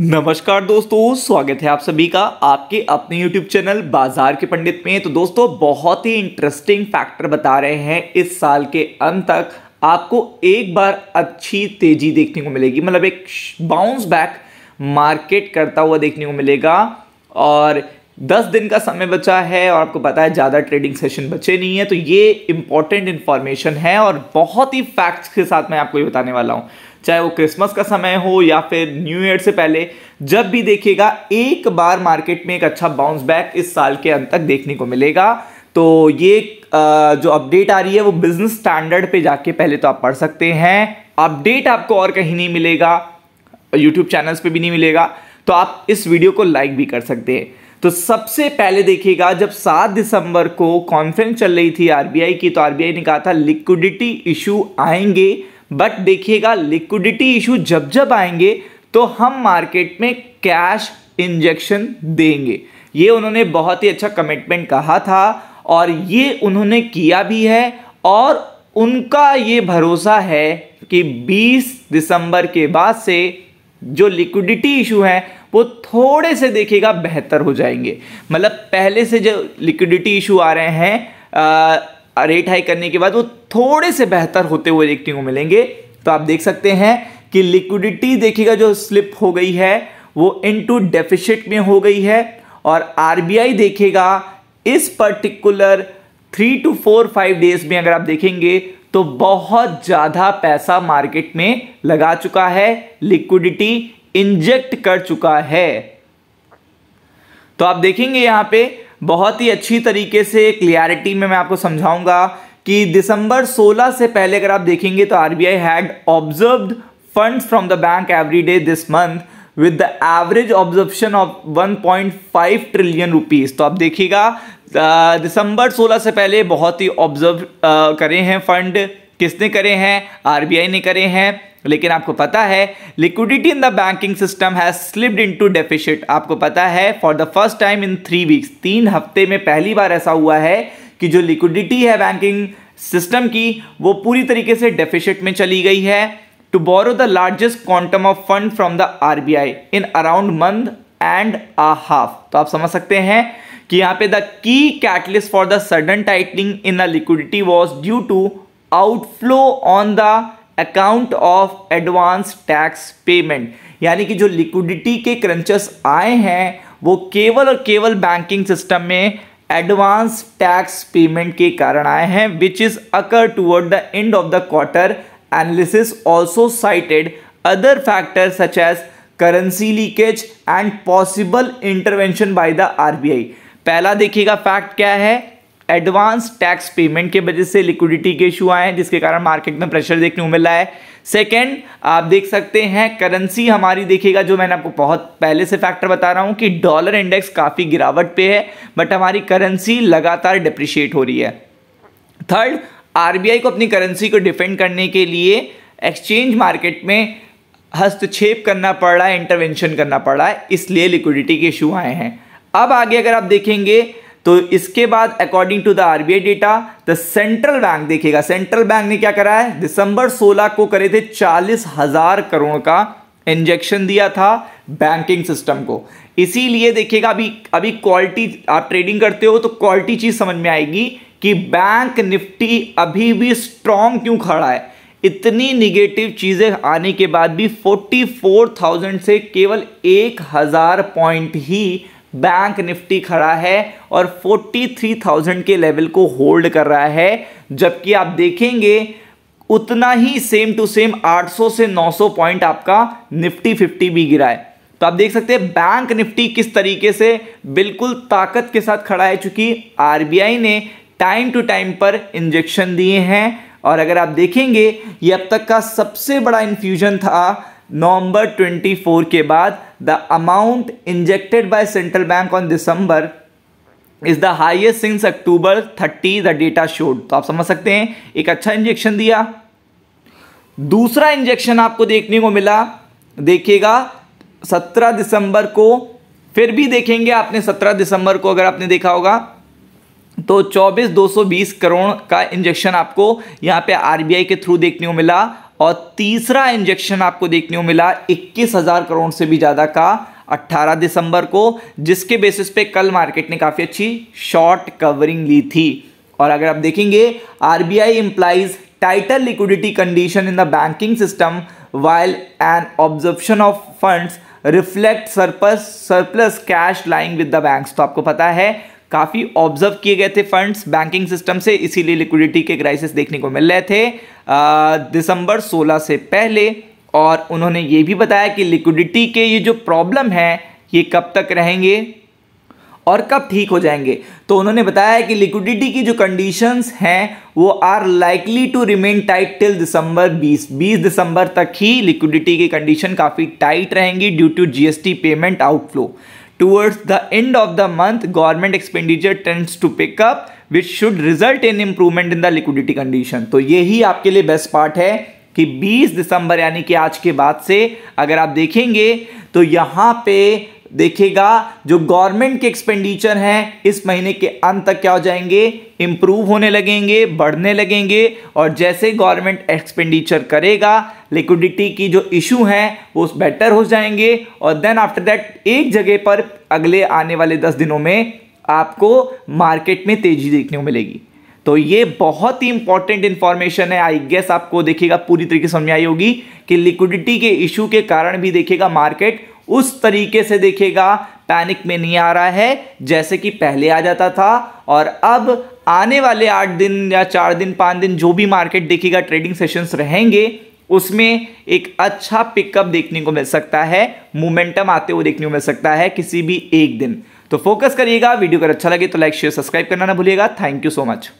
नमस्कार दोस्तों स्वागत है आप सभी का आपके अपने YouTube चैनल बाजार के पंडित में तो दोस्तों बहुत ही इंटरेस्टिंग फैक्टर बता रहे हैं इस साल के अंत तक आपको एक बार अच्छी तेजी देखने को मिलेगी मतलब एक बाउंस बैक मार्केट करता हुआ देखने को मिलेगा और 10 दिन का समय बचा है और आपको पता है ज़्यादा ट्रेडिंग सेशन बचे नहीं है तो ये इंपॉर्टेंट इन्फॉर्मेशन है और बहुत ही फैक्ट्स के साथ मैं आपको ये बताने वाला हूँ चाहे वो क्रिसमस का समय हो या फिर न्यू ईयर से पहले जब भी देखिएगा एक बार मार्केट में एक अच्छा बाउंस बैक इस साल के अंत तक देखने को मिलेगा तो ये जो अपडेट आ रही है वो बिजनेस स्टैंडर्ड पे जाके पहले तो आप पढ़ सकते हैं अपडेट आपको और कहीं नहीं मिलेगा यूट्यूब चैनल्स पे भी नहीं मिलेगा तो आप इस वीडियो को लाइक भी कर सकते हैं तो सबसे पहले देखिएगा जब सात दिसंबर को कॉन्फ्रेंस चल रही थी आरबीआई की तो आरबीआई ने कहा था लिक्विडिटी इशू आएंगे बट देखिएगा लिक्विडिटी इशू जब जब आएंगे तो हम मार्केट में कैश इंजेक्शन देंगे ये उन्होंने बहुत ही अच्छा कमिटमेंट कहा था और ये उन्होंने किया भी है और उनका ये भरोसा है कि 20 दिसंबर के बाद से जो लिक्विडिटी इशू है वो थोड़े से देखिएगा बेहतर हो जाएंगे मतलब पहले से जो लिक्विडिटी इशू आ रहे हैं रेट हाई करने के बाद वो थोड़े से बेहतर होते हुए देखने को मिलेंगे तो आप देख सकते हैं कि लिक्विडिटी देखिएगा जो स्लिप हो गई है वो इनटू डेफिशिट में हो गई है और आरबीआई देखेगा इस particular three two four five days में अगर आप देखेंगे तो बहुत ज़्यादा पैसा मार्केट में लगा चुका है लिक्विडिटी इंजेक्ट कर चुका है तो आप देखेंगे यहाँ पे बहुत ही अच्छी तरीके से क्लियरिटी में मैं आपको समझाऊंगा कि दिसंबर 16 से पहले अगर आप देखेंगे तो RBI had observed funds from the bank every day this month with the average absorption of 1.5 trillion rupees तो आप देखिएगा दिसंबर 16 से पहले बहुत ही ऑब्जर्व करे हैं फंड किसने करे हैं आरबीआई ने करे हैं लेकिन आपको पता है liquidity in the banking system has slipped into deficit आपको पता है for the first time in three weeks तीन हफ्ते में पहली बार ऐसा हुआ है कि जो लिक्विडिटी है बैंकिंग सिस्टम की वो पूरी तरीके से डेफिशिट में चली गई है to borrow the largest quantum of fund from the RBI in around month and a half तो आप समझ सकते हैं कि यहाँ पे the key catalyst for the sudden tightening in the liquidity was due to outflow on the account of advance tax payment यानी कि जो लिक्विडिटी के क्रंचेस आए हैं वो केवल और केवल बैंकिंग सिस्टम में एडवांस टैक्स पेमेंट के कारण आए हैं which is occur toward the end of the quarter analysis also cited other factor such as currency leakage and possible intervention by the RBI पहला देखिएगा फैक्ट क्या है एडवांस टैक्स पेमेंट के वजह से लिक्विडिटी के इशू आए हैं जिसके कारण मार्केट में प्रेशर देखने को मिल रहा है सेकेंड आप देख सकते हैं करेंसी हमारी देखिएगा जो मैंने आपको बहुत पहले से फैक्टर बता रहा हूँ कि डॉलर इंडेक्स काफ़ी गिरावट पे है बट हमारी करेंसी लगातार डिप्रिशिएट हो रही है थर्ड आरबीआई को अपनी करेंसी को डिफेंड करने के लिए एक्सचेंज मार्केट में हस्तक्षेप करना पड़ रहा है इंटरवेंशन करना पड़ रहा है इसलिए लिक्विडिटी के इशू आए हैं अब आगे अगर आप देखेंगे तो इसके बाद according to the RBI data the central bank देखिएगा सेंट्रल बैंक ने क्या करा है दिसंबर 16 को करे थे चालीस हजार करोड़ का इंजेक्शन दिया था बैंकिंग सिस्टम को इसीलिए देखिएगा अभी अभी क्वालिटी आप ट्रेडिंग करते हो तो क्वालिटी चीज़ समझ में आएगी कि बैंक निफ्टी अभी भी स्ट्रांग क्यों खड़ा है इतनी निगेटिव चीज़ें आने के बाद भी 44,000 से केवल 1,000 पॉइंट ही बैंक निफ्टी खड़ा है और 43,000 के लेवल को होल्ड कर रहा है जबकि आप देखेंगे उतना ही सेम टू सेम 800 से 900 पॉइंट आपका निफ्टी 50 भी गिरा है तो आप देख सकते हैं बैंक निफ्टी किस तरीके से बिल्कुल ताकत के साथ खड़ा है चूंकि आरबीआई ने टाइम टू टाइम पर इंजेक्शन दिए हैं और अगर आप देखेंगे ये अब तक का सबसे बड़ा इन्फ्यूजन था नवंबर 24 के बाद the amount injected by central bank on December is the highest since October 30 the data showed तो आप समझ सकते हैं एक अच्छा इंजेक्शन दिया दूसरा इंजेक्शन आपको देखने को मिला देखिएगा 17 दिसंबर को फिर भी देखेंगे आपने 17 दिसंबर को अगर आपने देखा होगा तो 24 220 करोड़ का इंजेक्शन आपको यहाँ पे आरबीआई के थ्रू देखने को मिला और तीसरा इंजेक्शन आपको देखने को मिला इक्कीस हज़ार करोड़ से भी ज़्यादा का 18 दिसंबर को जिसके बेसिस पे कल मार्केट ने काफ़ी अच्छी शॉर्ट कवरिंग ली थी और अगर आप देखेंगे R B title liquidity condition in the banking system while an observation of funds reflect surplus surplus cash lying with the banks तो आपको पता है काफ़ी ऑब्जर्व किए गए थे फंड्स बैंकिंग सिस्टम से इसीलिए लिक्विडिटी के क्राइसिस देखने को मिल रहे थे दिसंबर 16 से पहले और उन्होंने ये भी बताया कि लिक्विडिटी के ये जो प्रॉब्लम है ये कब तक रहेंगे और कब ठीक हो जाएंगे तो उन्होंने बताया कि लिक्विडिटी की जो कंडीशंस हैं वो are likely to remain tight till December 20 20 दिसंबर तक ही लिक्विडिटी की कंडीशन काफ़ी टाइट रहेंगी due to GST payment outflow towards the end of the month government expenditure tends to pick up which should result in improvement in the liquidity condition तो यही आपके लिए best part है कि 20 दिसंबर यानी कि आज के बाद से अगर आप देखेंगे तो यहाँ पे देखेगा जो गवर्नमेंट के एक्सपेंडिचर हैं इस महीने के अंत तक क्या हो जाएंगे इम्प्रूव होने लगेंगे बढ़ने लगेंगे और जैसे गवर्नमेंट एक्सपेंडिचर करेगा लिक्विडिटी की जो इशू हैं वो बेटर हो जाएंगे और देन आफ्टर दैट एक जगह पर अगले आने वाले दस दिनों में आपको मार्केट में तेज़ी देखने को मिलेगी तो ये बहुत ही इंपॉर्टेंट इन्फॉर्मेशन है आई गेस आपको देखिएगा पूरी तरीके से समझ आई होगी कि लिक्विडिटी के इशू के कारण भी देखिएगा मार्केट उस तरीके से देखेगा पैनिक में नहीं आ रहा है जैसे कि पहले आ जाता था और अब आने वाले आठ दिन या चार दिन पाँच दिन जो भी मार्केट देखेगा ट्रेडिंग सेशंस रहेंगे उसमें एक अच्छा पिकअप देखने को मिल सकता है मोमेंटम आते हुए देखने को मिल सकता है किसी भी एक दिन तो फोकस करिएगा वीडियो अगर अच्छा लगे तो लाइक शेयर सब्सक्राइब करना ना भूलिएगा थैंक यू सो मच